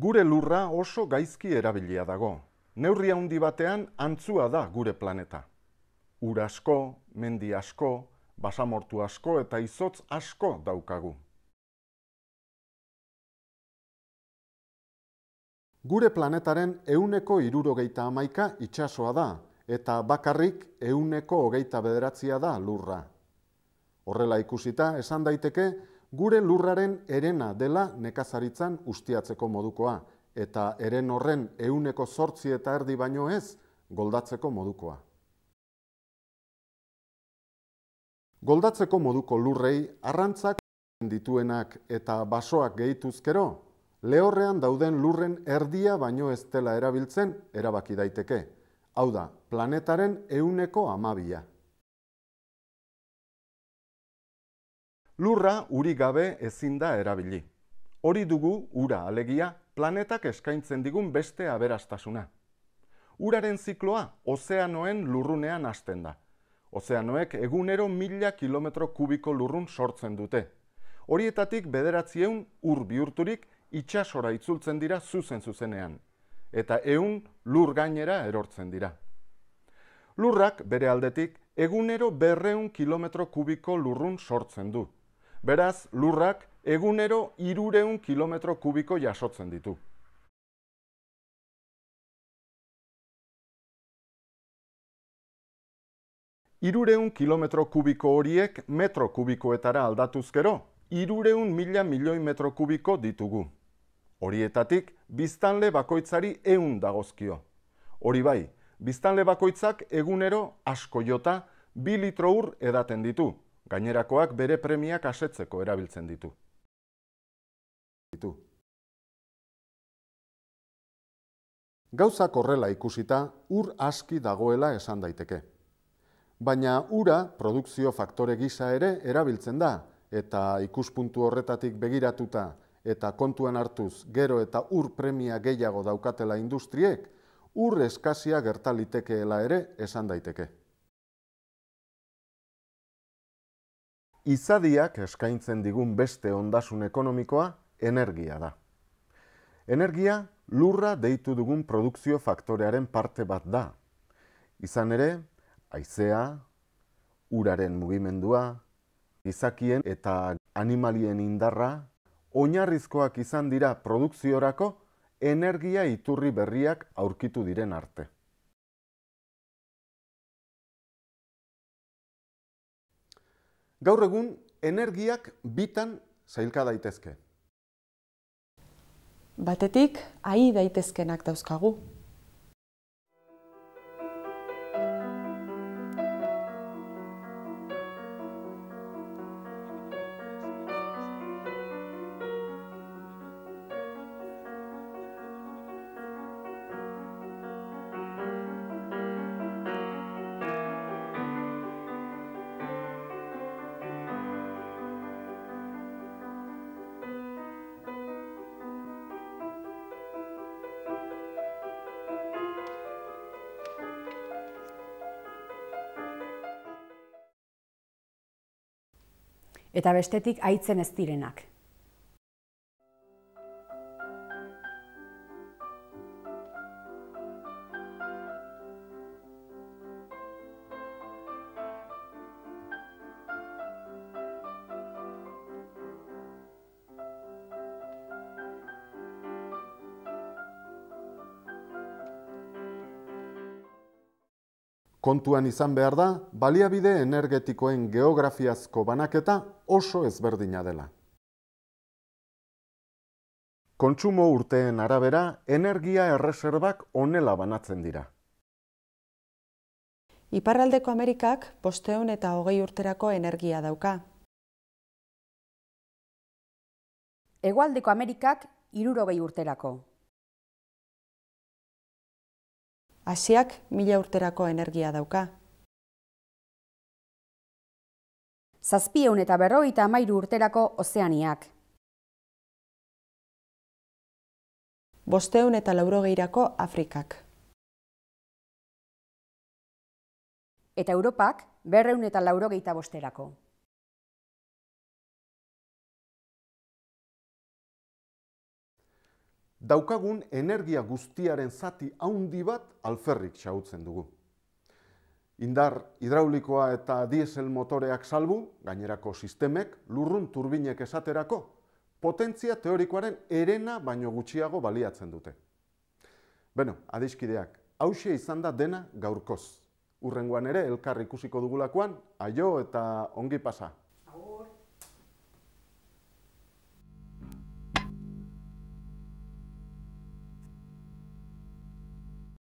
Gure lurra oso gaizki erabilia dago. Neurria handi batean antzua da gure planeta. Ur asko, mendi asko, basamortu asko eta izotz asko daukagu. Gure planetaren euneko irurogeita amaika itxasoa da, eta bakarrik euneko hogeita bederatzia da lurra. Horrela ikusita, esan daiteke, gure lurraren erena dela nekazaritzan ustiatzeko modukoa, eta eren horren euneko sortzi eta erdi baino ez, goldatzeko modukoa. Goldatzeko moduko lurrei, arrantzak dituenak eta basoak gehituzkero, lehorrean dauden lurren erdia baino ez dela erabiltzen erabaki daiteke. Hau da, planetaren euneko amabia. Lurra uri gabe ezin da erabili. Hori dugu ura alegia planetak eskaintzen digun beste aberastasuna. Uraren zikloa ozeanoen lurrunean hasten da. Ozeanoek egunero mila kilometro kubiko lurrun sortzen dute. Horietatik bederatzieun ur bihurturik itxasora itzultzen dira zuzen zuzenean. Eta eun lur gainera erortzen dira. Lurrak bere aldetik egunero berreun kilometro kubiko lurrun sortzen du. Beraz, lurrak egunero irureun kilometro kubiko jasotzen ditu. Irureun kilometro kubiko horiek metro kubikoetara aldatuzkero, irureun mila milioi metro kubiko ditugu. Horietatik, biztanle bakoitzari eun dagozkio. Hori bai, biztanle bakoitzak egunero asko jota, bi litro ur edaten ditu, gainerakoak bere premiak asetzeko erabiltzen ditu. Gauzak horrela ikusita ur aski dagoela esan daiteke. Baina ura produkzio faktore gisa ere erabiltzen da, eta ikuspuntu horretatik begiratuta eta kontuan hartuz gero eta ur premia gehiago daukatela industriek, ur eskazia gertalitekeela ere esan daiteke. Izadiak eskaintzen digun beste ondasun ekonomikoa energia da. Energia lurra deitu dugun produkzio faktorearen parte bat da. Izan ere, aizea, uraren mugimendua, izakien eta animalien indarra, oinarrizkoak izan dira produkziorako energia iturri berriak aurkitu diren arte. Gaur egun, energiak bitan zailka daitezke. Batetik, ahi daitezkenak dauzkagu, Eta bestetik aitzen ez direnak. Kontuan izan behar da baliabide energetikoen geografiazko banaketa oso ezberdina dela. Kontsumo urteen arabera, energia erreserbak onela banatzen dira. Iparraldeko Amerikak bosteun eta hogei urterako energia dauka. Egoaldeko Amerikak iruro urterako. Asiak mila urterako energia dauka. zazpieun eta berroita amairu urterako ozeaniak. Bosteun eta laurogeirako Afrikak. Eta Europak berreun eta laurogeita bosterako. Daukagun energia guztiaren zati haundi bat alferrik xautzen dugu. Indar hidraulikoa eta diesel motoreak salbu, gainerako sistemek, lurrun turbinek esaterako, potentzia teorikoaren erena baino gutxiago baliatzen dute. Beno, adiskideak, hause izan da dena gaurkoz. Urrengoan ere, elkar ikusiko dugulakoan, aio eta ongi pasa.